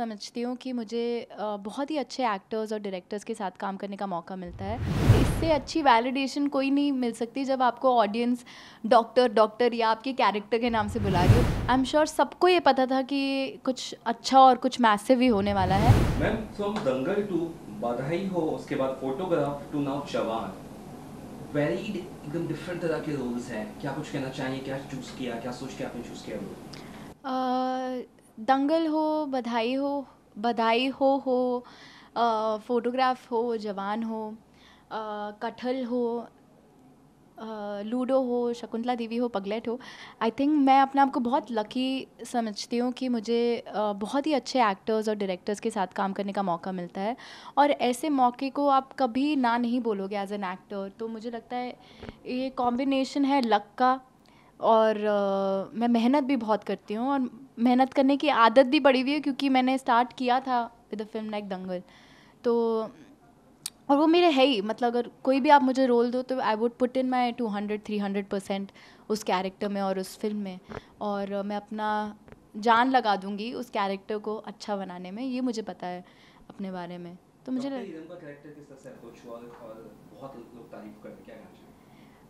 समझती हूँ कि मुझे बहुत ही अच्छे एक्टर्स और डायरेक्टर्स के साथ काम करने का मौका मिलता है इससे अच्छी वैलिडेशन कोई नहीं मिल सकती जब आपको ऑडियंस डॉक्टर डॉक्टर या आपके कैरेक्टर के नाम से बुला रही हो आई एम श्योर सबको ये पता था कि कुछ अच्छा और कुछ मैसिव ही होने वाला है मैम फ्रॉम दंगल टू बधाई हो उसके बाद Photograph to now Jawan very एकदम डिफरेंट तरह के रोल्स हैं क्या कुछ कहना चाहिए क्या चूज़ किया क्या सोच के आपने चूज़ किया दंगल हो बधाई हो बधाई हो हो फ़ोटोग्राफ हो जवान हो कटहल हो लूडो हो शकुंतला देवी हो पगलेट हो आई थिंक मैं अपने आप को बहुत लकी समझती हूँ कि मुझे बहुत ही अच्छे एक्टर्स और डायरेक्टर्स के साथ काम करने का मौका मिलता है और ऐसे मौके को आप कभी ना नहीं बोलोगे एज एन एक्टर तो मुझे लगता है ये कॉम्बिनेशन है लक का और मैं मेहनत भी बहुत करती हूँ और मेहनत करने की आदत भी पड़ी हुई है क्योंकि मैंने स्टार्ट किया था विद फिल्म लाइक दंगल तो और वो मेरे है ही मतलब अगर कोई भी आप मुझे रोल दो तो I would put in my two hundred three hundred percent उस कैरेक्टर में और उस फिल्म में और मैं अपना जान लगा दूंगी उस कैरेक्टर को अच्छा बनाने में ये मुझे पता है अपने बारे में तो मुझे लग...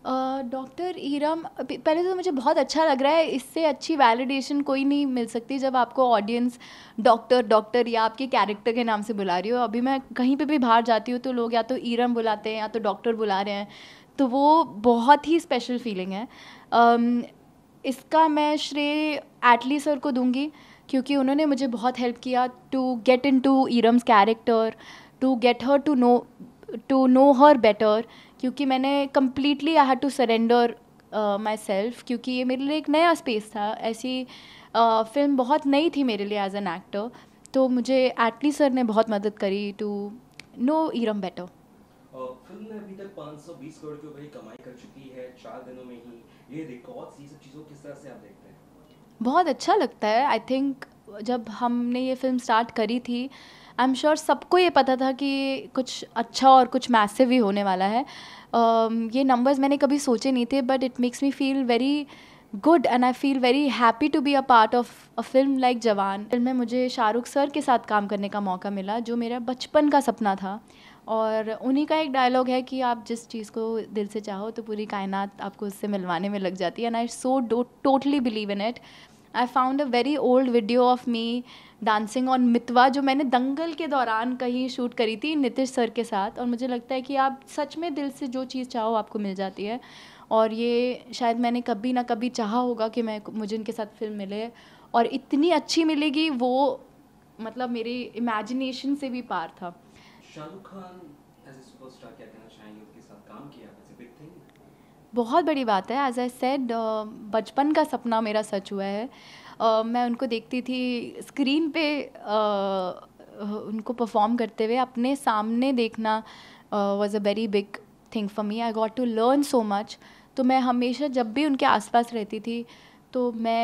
डॉक्टर uh, ईरम पहले तो मुझे बहुत अच्छा लग रहा है इससे अच्छी वैलिडेशन कोई नहीं मिल सकती जब आपको ऑडियंस डॉक्टर डॉक्टर या आपके कैरेक्टर के नाम से बुला रही हो अभी मैं कहीं पे भी बाहर जाती हूँ तो लोग या तो ईरम बुलाते हैं या तो डॉक्टर बुला रहे हैं तो वो बहुत ही स्पेशल फीलिंग है um, इसका मैं श्रेय एटली सर को दूंगी क्योंकि उन्होंने मुझे बहुत हेल्प किया to get into Iram's character to get her to know to know her better क्योंकि मैंने completely I had to surrender myself क्योंकि ये मेरे लिए एक नया स्पेस था ऐसी uh, फिल्म बहुत नई थी मेरे लिए एज एन एक्टर तो मुझे एटली सर ने बहुत मदद करी to know Iram better film ने अभी तक 520 करोड़ की ऊपर कमाई कर चुकी है चार दिनों में ही ये रिकॉर्ड्स ये सब चीज़ों किस तरह से आप देखते हैं बहुत अच्छा लगता है आई थिंक जब हमने ये फिल्म स्टार्ट करी थी आई एम श्योर सबको ये पता था कि कुछ अच्छा और कुछ मैसिव ही होने वाला है um, ये नंबर्स मैंने कभी सोचे नहीं थे but it makes me feel very good and I feel very happy to be a part of a film like Jawan film में मुझे शाहरुख सर के साथ काम करने का मौका मिला जो मेरा बचपन का सपना था और उन्हीं का एक डायलॉग है कि आप जिस चीज़ को दिल से चाहो तो पूरी कायनात आपको उससे मिलवाने में लग जाती है and I so totally believe in it I found a very old video of me dancing on Mitwa जो मैंने दंगल के दौरान कहीं शूट करी थी नितिश सर के साथ और मुझे लगता है कि आप सच में दिल से जो चीज़ चाहो आपको मिल जाती है और ये शायद मैंने कभी ना कभी चाहा होगा कि मैं मुझे उनके साथ फिल्म मिले और इतनी अच्छी मिलेगी वो मतलब मेरी इमेजिनेशन से भी पार था बहुत बड़ी बात है एज आई सेड बचपन का सपना मेरा सच हुआ है uh, मैं उनको देखती थी स्क्रीन पे uh, उनको परफॉर्म करते हुए अपने सामने देखना was a very big thing for me I got to learn so much तो मैं हमेशा जब भी उनके आसपास रहती थी तो मैं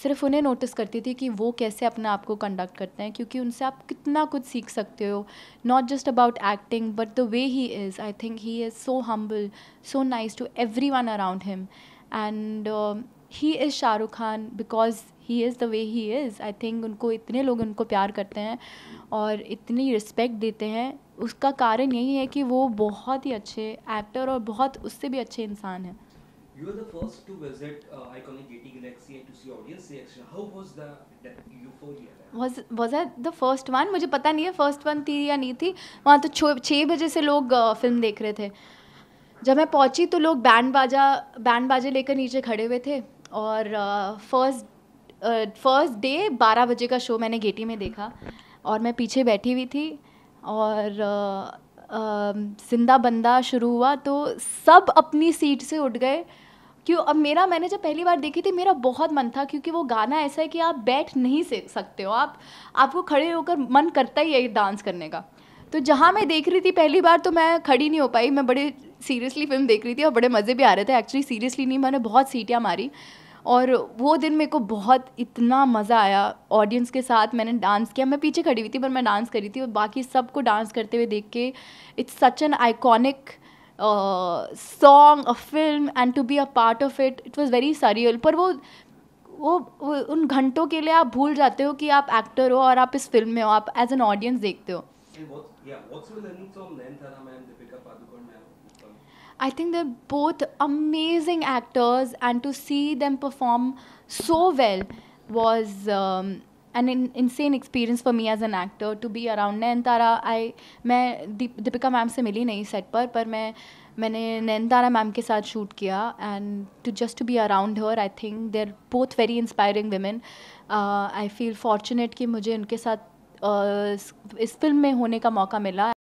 सिर्फ उन्हें नोटिस करती थी कि वो कैसे अपने आप को कंडक्ट करते हैं क्योंकि उनसे आप कितना कुछ सीख सकते हो not just about acting but the way he is I think he is so humble so nice to everyone around him and he is Shah Rukh Khan because he is the way he is I think उनको इतने लोग उनको प्यार करते हैं और इतनी respect देते हैं उसका कारण यही है कि वो बहुत ही अच्छे एक्टर और बहुत उससे भी अच्छे इंसान हैं You were the first to visit uh, iconic GT Galaxy and to see audience reaction. How was the, the euphoria? Was was I the first one? मुझे पता नहीं है फर्स्ट वन थी या नहीं थी वहाँ तो छः बजे से लोग फिल्म देख रहे थे जब मैं पहुँची तो लोग बैंड बाजा बैंड बाजे लेकर नीचे खड़े हुए थे और फर्स्ट फर्स्ट डे बारह बजे का शो मैंने गेटी में देखा और मैं पीछे बैठी हुई थी और uh, जिंदा बंदा शुरू हुआ तो सब अपनी सीट से उठ गए क्यों अब मेरा मैंने जब पहली बार देखी थी मेरा बहुत मन था क्योंकि वो गाना ऐसा है कि आप बैठ नहीं सकते हो आप आपको खड़े होकर मन करता ही है डांस करने का तो जहाँ मैं देख रही थी पहली बार तो मैं खड़ी नहीं हो पाई मैं बड़े सीरियसली फिल्म देख रही थी और बड़े मज़े भी आ रहे थे एक्चुअली सीरियसली नहीं मैंने बहुत सीटियाँ मारी और वो दिन मेरे को बहुत इतना मज़ा आया ऑडियंस के साथ मैंने डांस किया मैं पीछे खड़ी हुई थी पर मैं डांस करी थी और बाकी सबको डांस करते हुए देख के it's such an iconic song a film and to be a part of it it was very surreal पर वो वो उन घंटों के लिए आप भूल जाते हो कि आप एक्टर हो और आप इस फिल्म में हो आप एज एन ऑडियंस देखते हो I think they're both amazing actors, and to see them perform so well was um, an in, insane experience for me as an actor. To be around Nayanthara, I मैं दीप, Deepika ma'am से मिली नहीं set पर पर मैं मैंने Nayanthara ma'am के साथ shoot किया and to just to be around her I think they're both very inspiring women I feel fortunate कि मुझे उनके साथ इस फिल्म में होने का मौका मिला